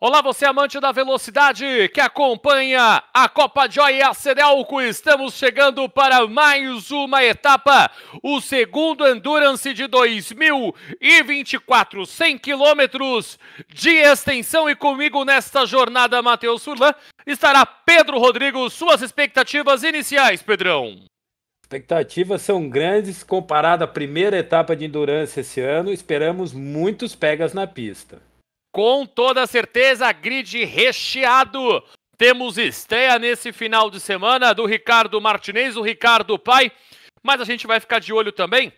Olá, você amante da velocidade que acompanha a Copa Joy Acedelco. Estamos chegando para mais uma etapa, o segundo Endurance de 2024, 100 quilômetros de extensão. E comigo nesta jornada, Matheus Surlan, estará Pedro Rodrigo. Suas expectativas iniciais, Pedrão. Expectativas são grandes comparada à primeira etapa de Endurance esse ano. Esperamos muitos pegas na pista. Com toda certeza, grid recheado. Temos estreia nesse final de semana do Ricardo Martinez, o Ricardo Pai, mas a gente vai ficar de olho também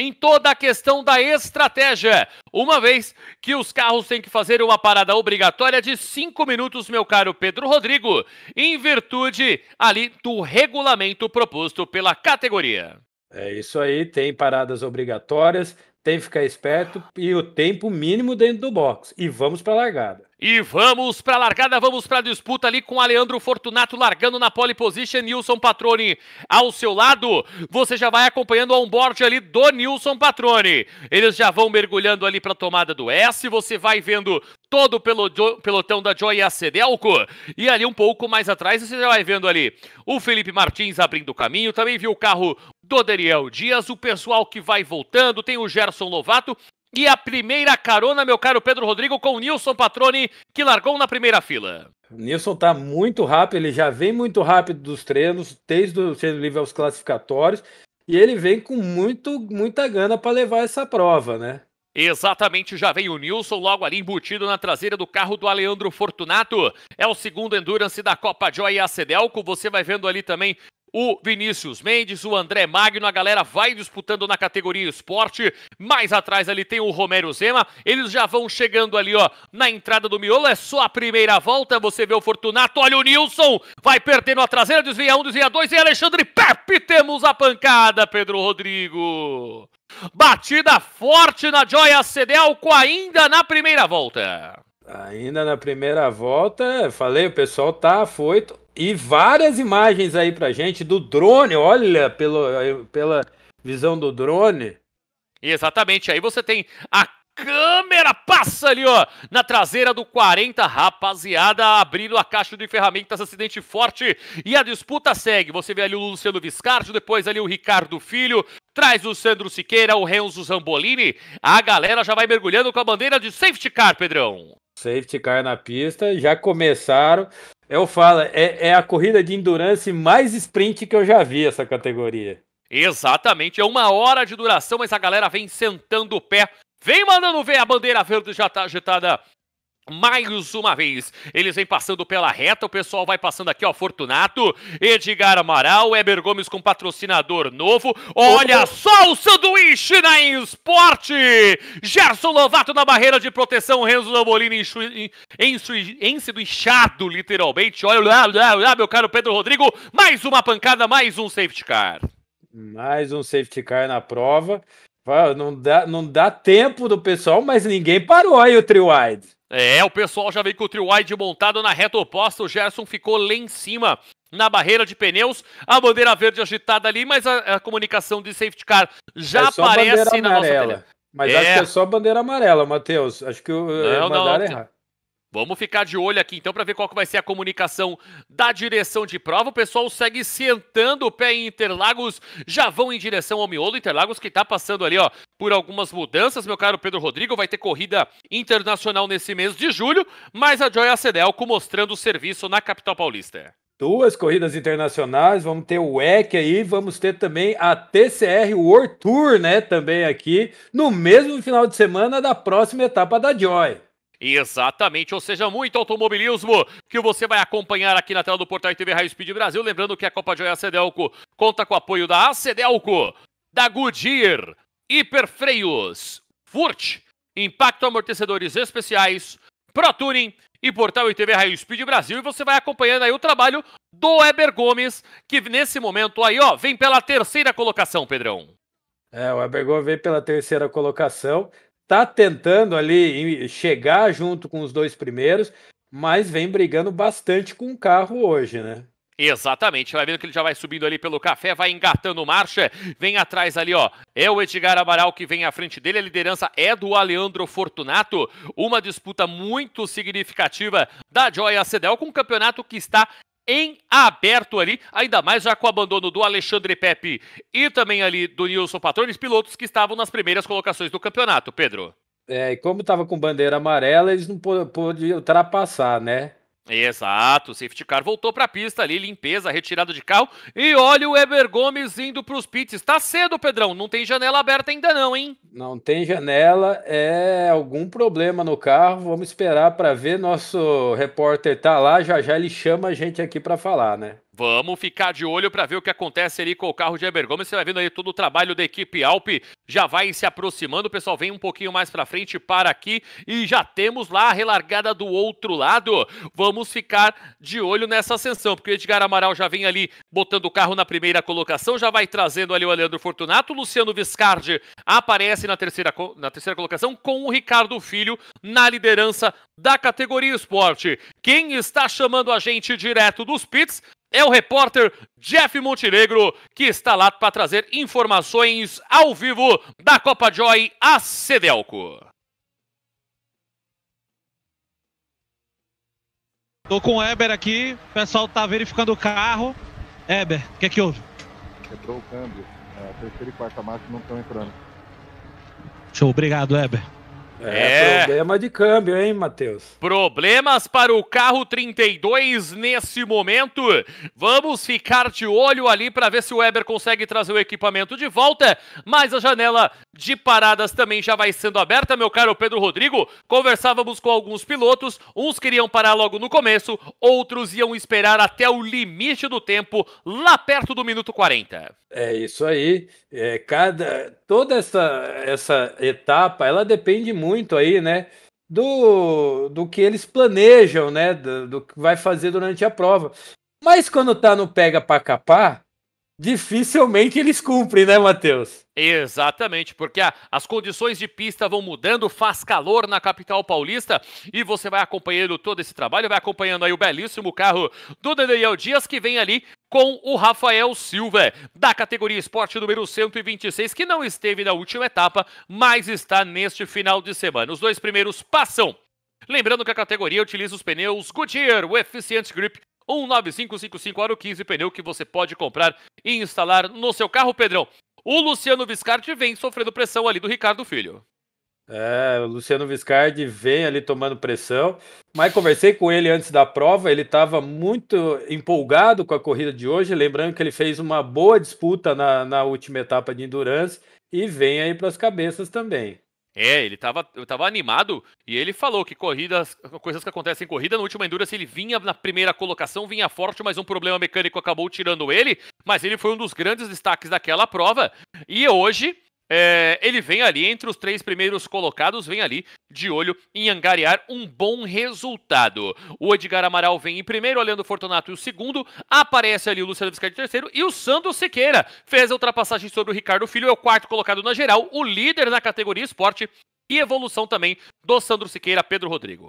em toda a questão da estratégia, uma vez que os carros têm que fazer uma parada obrigatória de cinco minutos, meu caro Pedro Rodrigo, em virtude ali do regulamento proposto pela categoria. É isso aí, tem paradas obrigatórias tem que ficar esperto e o tempo mínimo dentro do box. E vamos para a largada. E vamos para a largada, vamos para a disputa ali com Aleandro Fortunato largando na pole position, Nilson Patrone ao seu lado. Você já vai acompanhando o onboard ali do Nilson Patrone. Eles já vão mergulhando ali para a tomada do S, você vai vendo todo o pelotão da Joy Acedelco. E ali um pouco mais atrás você já vai vendo ali o Felipe Martins abrindo o caminho, também viu o carro do Daniel Dias, o pessoal que vai voltando, tem o Gerson Lovato e a primeira carona, meu caro Pedro Rodrigo, com o Nilson Patrone, que largou na primeira fila. Nilson tá muito rápido, ele já vem muito rápido dos treinos, desde o treino livre aos classificatórios, e ele vem com muito, muita gana para levar essa prova, né? Exatamente, já vem o Nilson logo ali embutido na traseira do carro do Aleandro Fortunato. É o segundo Endurance da Copa Joy Acedelco. Você vai vendo ali também o Vinícius Mendes, o André Magno, a galera vai disputando na categoria esporte. Mais atrás ali tem o Romero Zema. Eles já vão chegando ali, ó, na entrada do miolo. É só a primeira volta. Você vê o Fortunato. Olha o Nilson. Vai perdendo a traseira. Desvia um, desvia dois. E Alexandre Pepe. Temos a pancada, Pedro Rodrigo. Batida forte na Joia Cedelco ainda na primeira volta. Ainda na primeira volta, falei, o pessoal tá afoito. E várias imagens aí pra gente do drone, olha, pelo, pela visão do drone. Exatamente, aí você tem a câmera passa ali, ó, na traseira do 40, rapaziada, abrindo a caixa de ferramentas, acidente forte e a disputa segue. Você vê ali o Luciano Viscardi, depois ali o Ricardo Filho, traz o Sandro Siqueira, o Renzo Zambolini. A galera já vai mergulhando com a bandeira de safety car, Pedrão. Safety car na pista, já começaram. Eu falo, é, é a corrida de endurance mais sprint que eu já vi essa categoria. Exatamente, é uma hora de duração, mas a galera vem sentando o pé Vem mandando ver a bandeira verde já tá agitada mais uma vez, eles vêm passando pela reta, o pessoal vai passando aqui, ó, Fortunato, Edgar Amaral, Eber Gomes com patrocinador novo, olha oh. só o sanduíche na Esporte, Gerson Lovato na barreira de proteção, Renzo Lambolini ensanduichado, literalmente, olha lá, lá, lá, meu caro Pedro Rodrigo, mais uma pancada, mais um safety car. Mais um safety car na prova, não dá, não dá tempo do pessoal, mas ninguém parou aí o trio wide. É, o pessoal já veio com o trio wide montado na reta oposta. O Gerson ficou lá em cima na barreira de pneus. A bandeira verde agitada ali, mas a, a comunicação de safety car já é aparece na amarela. nossa tela Mas é. acho que é só bandeira amarela, Matheus. Acho que o, não, eh, mandaram não, errar. Vamos ficar de olho aqui então para ver qual que vai ser a comunicação da direção de prova. O pessoal segue sentando o pé em Interlagos, já vão em direção ao miolo. Interlagos que está passando ali, ó, por algumas mudanças, meu caro Pedro Rodrigo. Vai ter corrida internacional nesse mês de julho, mas a Joy Acedelco mostrando o serviço na capital paulista. Duas corridas internacionais, vamos ter o EC aí, vamos ter também a TCR World Tour, né, também aqui, no mesmo final de semana da próxima etapa da Joy. Exatamente, ou seja, muito automobilismo que você vai acompanhar aqui na tela do Portal TV Raio Speed Brasil. Lembrando que a Copa Joia Cedelco conta com o apoio da Acedelco, da Goodyear, Hiperfreios, Furt, Impacto Amortecedores Especiais, ProTuning e Portal ITV Raio Speed Brasil. E você vai acompanhando aí o trabalho do Eber Gomes, que nesse momento aí, ó, vem pela terceira colocação, Pedrão. É, o Eber Gomes vem pela terceira colocação tá tentando ali chegar junto com os dois primeiros, mas vem brigando bastante com o carro hoje, né? Exatamente, vai vendo que ele já vai subindo ali pelo café, vai engatando marcha, vem atrás ali, ó. É o Edgar Amaral que vem à frente dele, a liderança é do Alejandro Fortunato. Uma disputa muito significativa da Joy Cedel com um campeonato que está em aberto ali, ainda mais já com o abandono do Alexandre Pepe e também ali do Nilson Patrones, pilotos que estavam nas primeiras colocações do campeonato, Pedro. É, e como estava com bandeira amarela, eles não pôde ultrapassar, né? Exato, o safety car voltou para a pista ali, limpeza, retirada de carro. E olha o Eber Gomes indo para os pits. Está cedo, Pedrão, não tem janela aberta ainda não, hein? Não tem janela, é algum problema no carro. Vamos esperar para ver. Nosso repórter tá lá, já já ele chama a gente aqui para falar, né? Vamos ficar de olho para ver o que acontece ali com o carro de Eber Gomes. Você vai vendo aí todo o trabalho da equipe Alpe já vai se aproximando. O pessoal vem um pouquinho mais para frente, para aqui e já temos lá a relargada do outro lado. Vamos ficar de olho nessa ascensão, porque o Edgar Amaral já vem ali botando o carro na primeira colocação, já vai trazendo ali o Leandro Fortunato. Luciano Viscardi aparece na terceira, na terceira colocação com o Ricardo Filho na liderança da categoria esporte. Quem está chamando a gente direto dos pits é o repórter Jeff Montenegro, que está lá para trazer informações ao vivo da Copa Joy a Cedelco. Tô com o Eber aqui, o pessoal tá verificando o carro. Eber, o que é que houve? Quebrou o câmbio. A é, terceira e quarta marcha não estão entrando. Show, obrigado, Eber. É, é, problema de câmbio, hein, Matheus? Problemas para o carro 32 nesse momento. Vamos ficar de olho ali para ver se o Weber consegue trazer o equipamento de volta. Mas a janela de paradas também já vai sendo aberta, meu caro Pedro Rodrigo. Conversávamos com alguns pilotos, uns queriam parar logo no começo, outros iam esperar até o limite do tempo, lá perto do minuto 40. É isso aí. É, cada toda essa, essa etapa, ela depende muito aí, né? Do, do que eles planejam, né? Do, do que vai fazer durante a prova. Mas quando tá no pega para capar, dificilmente eles cumprem, né, Matheus? Exatamente, porque as condições de pista vão mudando, faz calor na capital paulista e você vai acompanhando todo esse trabalho, vai acompanhando aí o belíssimo carro do Daniel Dias que vem ali com o Rafael Silva, da categoria esporte número 126, que não esteve na última etapa, mas está neste final de semana. Os dois primeiros passam. Lembrando que a categoria utiliza os pneus Goodyear, o Efficient Grip 19555 Aro 15, pneu que você pode comprar e instalar no seu carro, Pedrão. O Luciano Viscardi vem sofrendo pressão ali do Ricardo Filho. É, o Luciano Viscardi vem ali tomando pressão, mas conversei com ele antes da prova, ele estava muito empolgado com a corrida de hoje, lembrando que ele fez uma boa disputa na, na última etapa de Endurance e vem aí para as cabeças também. É, ele tava, tava animado e ele falou que corridas, coisas que acontecem em corrida, no último Endurance ele vinha na primeira colocação, vinha forte, mas um problema mecânico acabou tirando ele, mas ele foi um dos grandes destaques daquela prova. E hoje é, ele vem ali entre os três primeiros colocados, vem ali de olho em angariar um bom resultado. O Edgar Amaral vem em primeiro, olhando o Fortunato e o segundo, aparece ali o Luciano Viscardi em terceiro e o Sandro Siqueira fez a ultrapassagem sobre o Ricardo Filho, é o quarto colocado na geral, o líder na categoria esporte e evolução também do Sandro Siqueira, Pedro Rodrigo.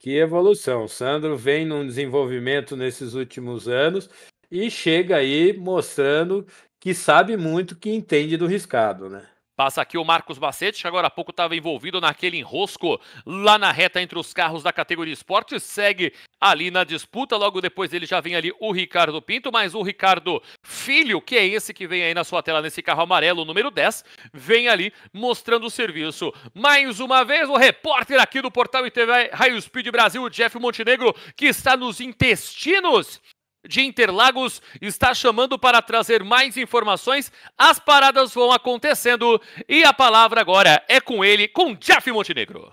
Que evolução, o Sandro vem num desenvolvimento nesses últimos anos e chega aí mostrando que sabe muito, que entende do riscado, né? Passa aqui o Marcos Bacete, que agora há pouco estava envolvido naquele enrosco lá na reta entre os carros da categoria esporte. Segue ali na disputa. Logo depois dele já vem ali o Ricardo Pinto, mas o Ricardo Filho, que é esse que vem aí na sua tela nesse carro amarelo, número 10, vem ali mostrando o serviço. Mais uma vez, o repórter aqui do portal ITV Raio Speed Brasil, o Jeff Montenegro, que está nos intestinos de Interlagos está chamando para trazer mais informações. As paradas vão acontecendo e a palavra agora é com ele, com Jeff Montenegro.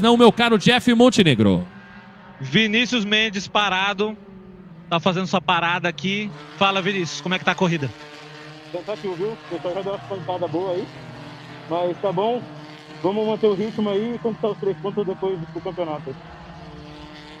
Não, meu caro Jeff Montenegro. Vinícius Mendes parado, tá fazendo sua parada aqui. Fala, Vinícius, como é que tá a corrida? Tentativo, viu? uma pancada boa aí. Mas tá bom, vamos manter o ritmo aí e conquistar tá os três pontos depois do campeonato.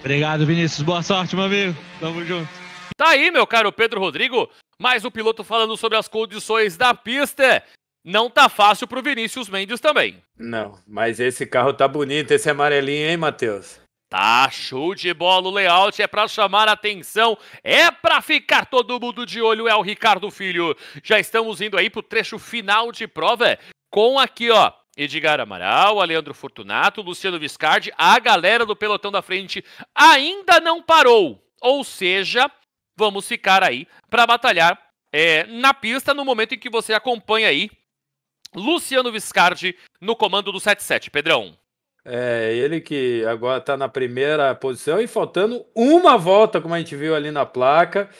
Obrigado, Vinícius. Boa sorte, meu amigo. Tamo junto. Tá aí, meu caro Pedro Rodrigo. Mais um piloto falando sobre as condições da pista. Não tá fácil pro Vinícius Mendes também. Não, mas esse carro tá bonito, esse amarelinho, hein, Matheus? Tá show de bola o layout, é para chamar a atenção, é para ficar todo mundo de olho, é o Ricardo Filho. Já estamos indo aí pro trecho final de prova com aqui, ó, Edgar Amaral, Leandro Fortunato, Luciano Viscardi, a galera do pelotão da frente ainda não parou. Ou seja, vamos ficar aí para batalhar é, na pista no momento em que você acompanha aí Luciano Viscardi no comando do 77, Pedrão. É, ele que agora está na primeira posição e faltando uma volta, como a gente viu ali na placa.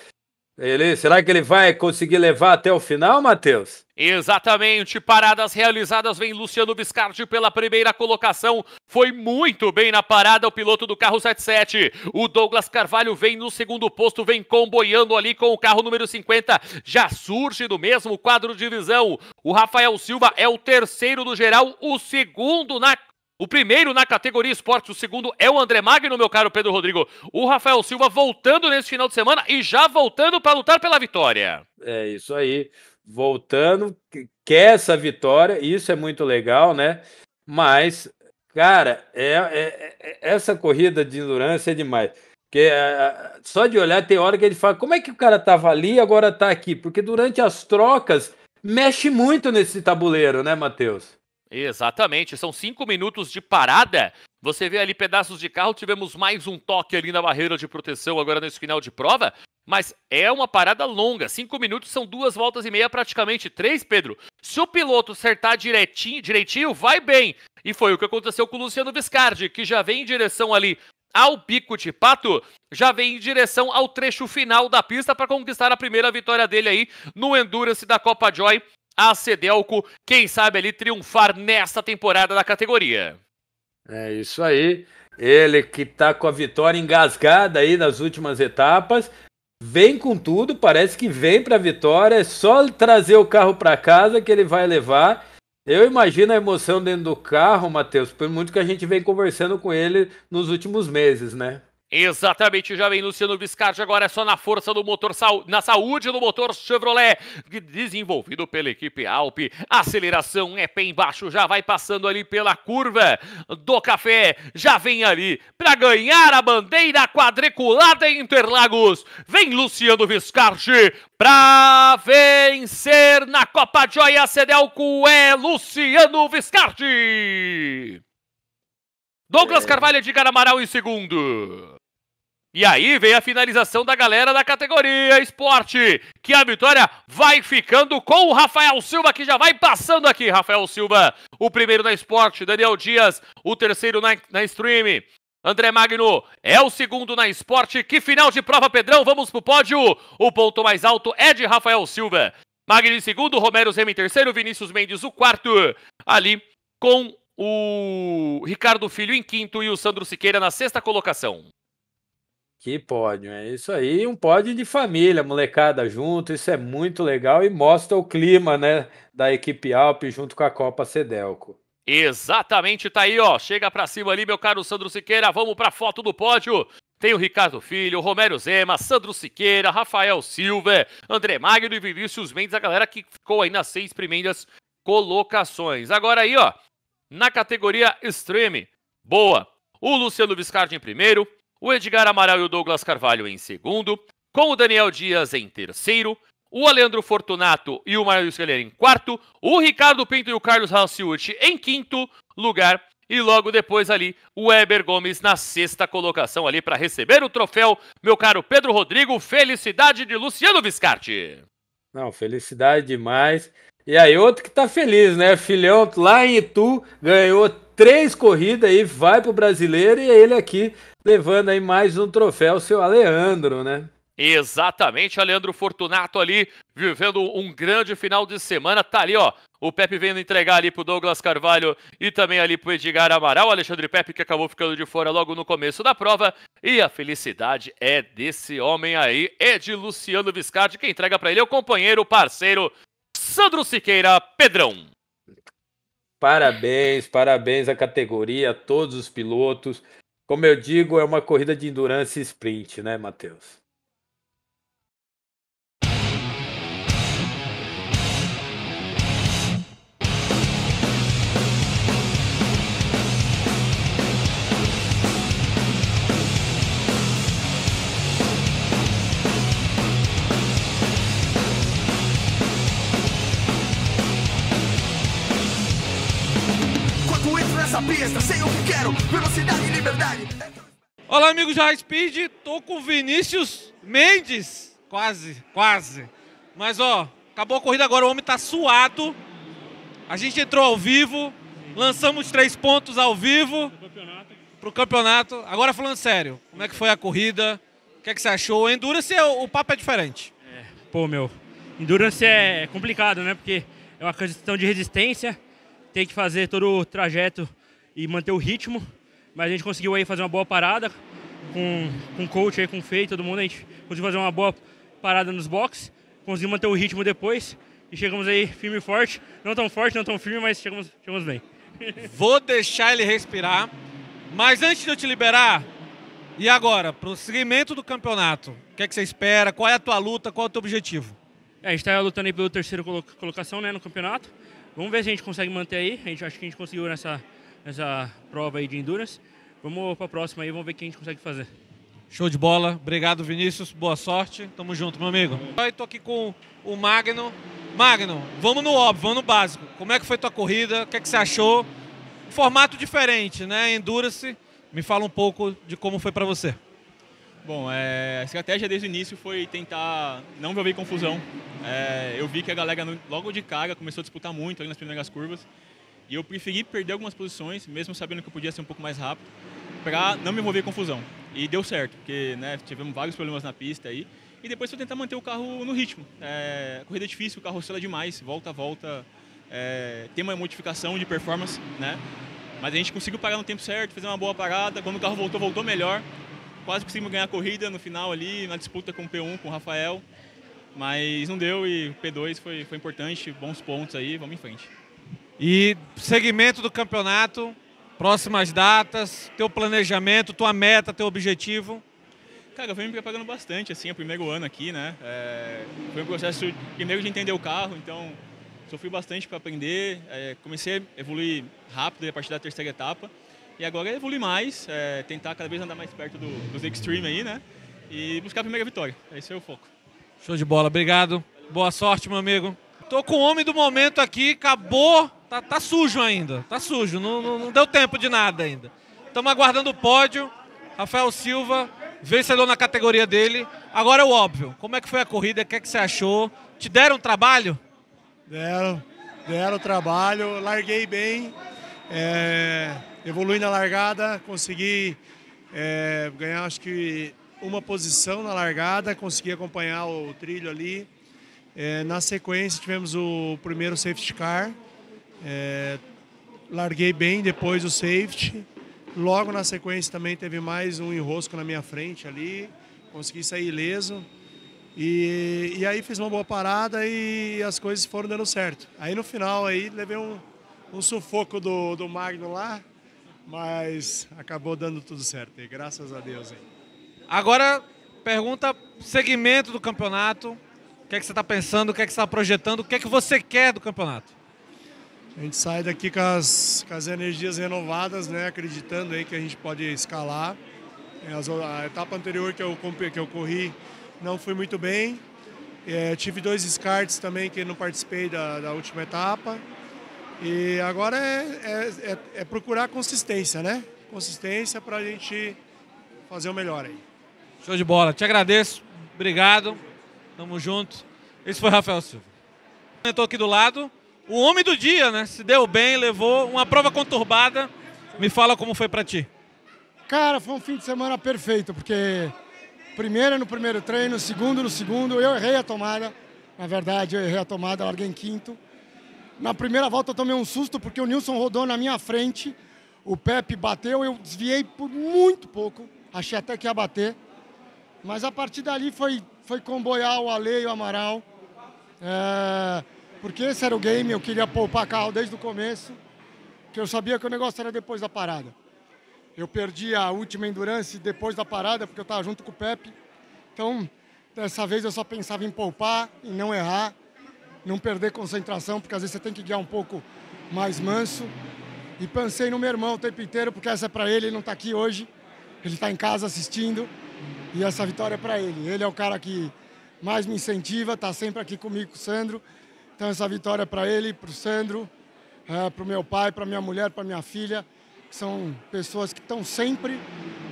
Ele, será que ele vai conseguir levar até o final, Matheus? Exatamente, paradas realizadas vem Luciano Biscardi pela primeira colocação. Foi muito bem na parada o piloto do carro 77. O Douglas Carvalho vem no segundo posto, vem comboiando ali com o carro número 50. Já surge do mesmo quadro de visão. O Rafael Silva é o terceiro do geral, o segundo na o primeiro na categoria esportes, o segundo é o André Magno, meu caro Pedro Rodrigo. O Rafael Silva voltando nesse final de semana e já voltando para lutar pela vitória. É isso aí. Voltando, quer é essa vitória, isso é muito legal, né? Mas, cara, é, é, é, é essa corrida de endurance é demais. Porque é, é, só de olhar, tem hora que ele fala: como é que o cara estava ali e agora está aqui? Porque durante as trocas mexe muito nesse tabuleiro, né, Matheus? Exatamente, são cinco minutos de parada. Você vê ali pedaços de carro, tivemos mais um toque ali na barreira de proteção agora nesse final de prova, mas é uma parada longa. Cinco minutos são duas voltas e meia, praticamente três, Pedro. Se o piloto acertar direitinho, direitinho, vai bem. E foi o que aconteceu com o Luciano Viscardi, que já vem em direção ali ao Pico de Pato, já vem em direção ao trecho final da pista para conquistar a primeira vitória dele aí no Endurance da Copa Joy a Cedelco, quem sabe ali triunfar nesta temporada da categoria. É isso aí. Ele que está com a vitória engasgada aí nas últimas etapas, vem com tudo, parece que vem para a vitória, é só trazer o carro para casa que ele vai levar. Eu imagino a emoção dentro do carro, Matheus, por muito que a gente vem conversando com ele nos últimos meses, né? Exatamente, jovem Luciano Viscardi. Agora é só na força do motor, na saúde do motor Chevrolet, desenvolvido pela equipe Alpe. Aceleração é pé embaixo, já vai passando ali pela curva do café, já vem ali para ganhar a bandeira quadriculada em Interlagos. Vem Luciano Viscardi para vencer na Copa Joia Cedelco. É Luciano Viscardi. Douglas é. Carvalho e Caramaral Amaral em segundo. E aí vem a finalização da galera da categoria esporte, que a vitória vai ficando com o Rafael Silva, que já vai passando aqui. Rafael Silva, o primeiro na esporte, Daniel Dias, o terceiro na, na stream. André Magno é o segundo na esporte. Que final de prova, Pedrão. Vamos pro pódio. O ponto mais alto é de Rafael Silva. Magno em segundo, Romero Zema em terceiro, Vinícius Mendes o quarto. Ali com o Ricardo Filho em quinto e o Sandro Siqueira na sexta colocação. Que pódio, é né? isso aí, um pódio de família, molecada junto, isso é muito legal e mostra o clima, né, da equipe Alpe junto com a Copa Sedelco. Exatamente, tá aí, ó, chega pra cima ali, meu caro Sandro Siqueira, vamos pra foto do pódio. Tem o Ricardo Filho, Romero Zema, Sandro Siqueira, Rafael Silva, André Magno e Vinícius Mendes, a galera que ficou aí nas seis primeiras colocações. Agora aí, ó, na categoria Extreme, boa, o Luciano Viscardi em primeiro, o Edgar Amaral e o Douglas Carvalho em segundo, com o Daniel Dias em terceiro, o Alejandro Fortunato e o Mário Galera em quarto, o Ricardo Pinto e o Carlos Halciucci em quinto lugar, e logo depois ali o Weber Gomes na sexta colocação ali para receber o troféu, meu caro Pedro Rodrigo, felicidade de Luciano Viscardi. Não, felicidade demais. E aí outro que tá feliz, né? Filhão lá em Itu ganhou três corridas aí, vai pro brasileiro e é ele aqui levando aí mais um troféu, seu Aleandro, né? Exatamente, Aleandro Fortunato ali, vivendo um grande final de semana, tá ali, ó, o Pepe vendo entregar ali pro Douglas Carvalho e também ali pro Edgar Amaral, Alexandre Pepe que acabou ficando de fora logo no começo da prova, e a felicidade é desse homem aí, é de Luciano Viscardi, quem entrega para ele é o companheiro, parceiro, Sandro Siqueira Pedrão. Parabéns, parabéns à categoria, a todos os pilotos. Como eu digo, é uma corrida de endurance sprint, né, Matheus? nessa pista, sei o que quero, velocidade e liberdade. Olá, amigos de High Speed, tô com Vinícius Mendes. Quase, quase. Mas ó, acabou a corrida agora, o homem tá suado. A gente entrou ao vivo, lançamos três pontos ao vivo pro campeonato. Agora falando sério, como é que foi a corrida? O que, é que você achou? Endurance, é, o papo é diferente. É, pô, meu, Endurance é complicado, né? Porque é uma questão de resistência, tem que fazer todo o trajeto e manter o ritmo. Mas a gente conseguiu aí fazer uma boa parada com, com o coach aí, com o Fei, todo mundo. A gente conseguiu fazer uma boa parada nos boxes, conseguiu manter o ritmo depois e chegamos aí firme e forte. Não tão forte, não tão firme, mas chegamos, chegamos bem. Vou deixar ele respirar. Mas antes de eu te liberar, e agora, prosseguimento do campeonato, o que, é que você espera? Qual é a tua luta? Qual é o teu objetivo? É, a gente está lutando aí pela terceira colocação né, no campeonato. Vamos ver se a gente consegue manter aí. A gente acho que a gente conseguiu nessa, essa prova aí de Endurance. Vamos para a próxima aí, vamos ver o que a gente consegue fazer. Show de bola. Obrigado, Vinícius. Boa sorte. Tamo junto, meu amigo. Eu tô aqui com o Magno. Magno, vamos no óbvio, vamos no básico. Como é que foi tua corrida? O que, é que você achou? Um formato diferente, né? Endurance. Me fala um pouco de como foi para você. Bom, é, a estratégia desde o início foi tentar não envolver confusão. É, eu vi que a galera logo de cara começou a disputar muito ali nas primeiras curvas. E eu preferi perder algumas posições, mesmo sabendo que eu podia ser um pouco mais rápido, para não me envolver em confusão. E deu certo, porque né, tivemos vários problemas na pista aí. E depois foi tentar manter o carro no ritmo. É, corrida é difícil, o carro oscila demais, volta a volta. É, tem uma modificação de performance, né? Mas a gente conseguiu parar no tempo certo, fazer uma boa parada. Quando o carro voltou, voltou melhor. Quase conseguimos ganhar a corrida no final ali, na disputa com o P1, com o Rafael. Mas não deu e o P2 foi, foi importante, bons pontos aí, vamos em frente. E segmento do campeonato, próximas datas, teu planejamento, tua meta, teu objetivo. Cara, eu venho me preparando bastante, assim, é o primeiro ano aqui, né? É, foi um processo primeiro de entender o carro, então sofri bastante para aprender. É, comecei a evoluir rápido a partir da terceira etapa. E agora é evoluir mais, é, tentar cada vez andar mais perto do, dos Extreme aí, né? E buscar a primeira vitória. Esse é o foco. Show de bola, obrigado. Boa sorte, meu amigo. Tô com o homem do momento aqui, acabou tá, tá sujo ainda, tá sujo, não, não, não, deu tempo de nada ainda. Estamos aguardando o pódio. Rafael Silva, vencedor na categoria dele. Agora é o óbvio. Como é que foi a corrida? O que, é que você achou? Te deram trabalho? Deram, deram trabalho. Larguei bem, é, evolui na largada, consegui é, ganhar acho que uma posição na largada, consegui acompanhar o trilho ali. É, na sequência tivemos o primeiro safety car, é, larguei bem depois o safety. Logo na sequência também teve mais um enrosco na minha frente ali. Consegui sair ileso. E, e aí fiz uma boa parada e as coisas foram dando certo. Aí no final aí levei um, um sufoco do, do Magno lá, mas acabou dando tudo certo, graças a Deus. Aí. Agora, pergunta segmento do campeonato. O que, é que você está pensando, o que, é que você está projetando, o que, é que você quer do campeonato? A gente sai daqui com as, com as energias renovadas, né? acreditando aí que a gente pode escalar. É, as, a etapa anterior que eu, que eu corri não foi muito bem. É, tive dois descartes também que não participei da, da última etapa. E agora é, é, é, é procurar consistência, né? Consistência para a gente fazer o melhor aí. Show de bola. Te agradeço. Obrigado. Tamo junto. Esse foi Rafael Silva. Eu tô aqui do lado o homem do dia, né? Se deu bem, levou uma prova conturbada. Me fala como foi para ti. Cara, foi um fim de semana perfeito, porque primeiro no primeiro treino, segundo no segundo, eu errei a tomada. Na verdade, eu errei a tomada, larguei em quinto. Na primeira volta eu tomei um susto porque o Nilson rodou na minha frente, o Pepe bateu, eu desviei por muito pouco, achei até que ia bater. Mas a partir dali foi, foi comboiar o Ale e o Amaral. É porque esse era o game, eu queria poupar carro desde o começo, que eu sabia que o negócio era depois da parada. Eu perdi a última endurance depois da parada, porque eu estava junto com o Pepe. Então, dessa vez eu só pensava em poupar, em não errar, não perder concentração, porque às vezes você tem que guiar um pouco mais manso. E pensei no meu irmão o tempo inteiro, porque essa é para ele, ele não está aqui hoje. Ele está em casa assistindo e essa vitória é para ele. Ele é o cara que mais me incentiva, está sempre aqui comigo, com o Sandro. Então, essa vitória é para ele, para o Sandro, é, para o meu pai, para minha mulher, para minha filha, que são pessoas que estão sempre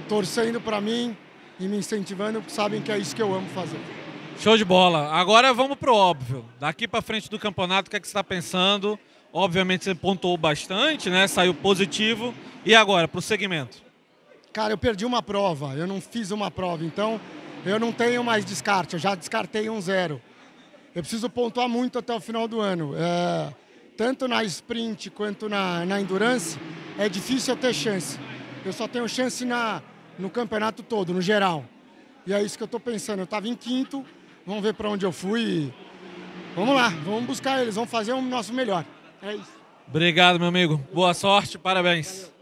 torcendo para mim e me incentivando, porque sabem que é isso que eu amo fazer. Show de bola. Agora vamos pro óbvio. Daqui para frente do campeonato, o que, é que você está pensando? Obviamente você pontuou bastante, né? Saiu positivo. E agora, pro segmento? Cara, eu perdi uma prova, eu não fiz uma prova, então eu não tenho mais descarte, eu já descartei um zero eu preciso pontuar muito até o final do ano. É, tanto na sprint quanto na, na endurance, é difícil eu ter chance. Eu só tenho chance na, no campeonato todo, no geral. E é isso que eu estou pensando. Eu estava em quinto, vamos ver para onde eu fui. Vamos lá, vamos buscar eles, vamos fazer o nosso melhor. É isso. Obrigado, meu amigo. Boa sorte, parabéns.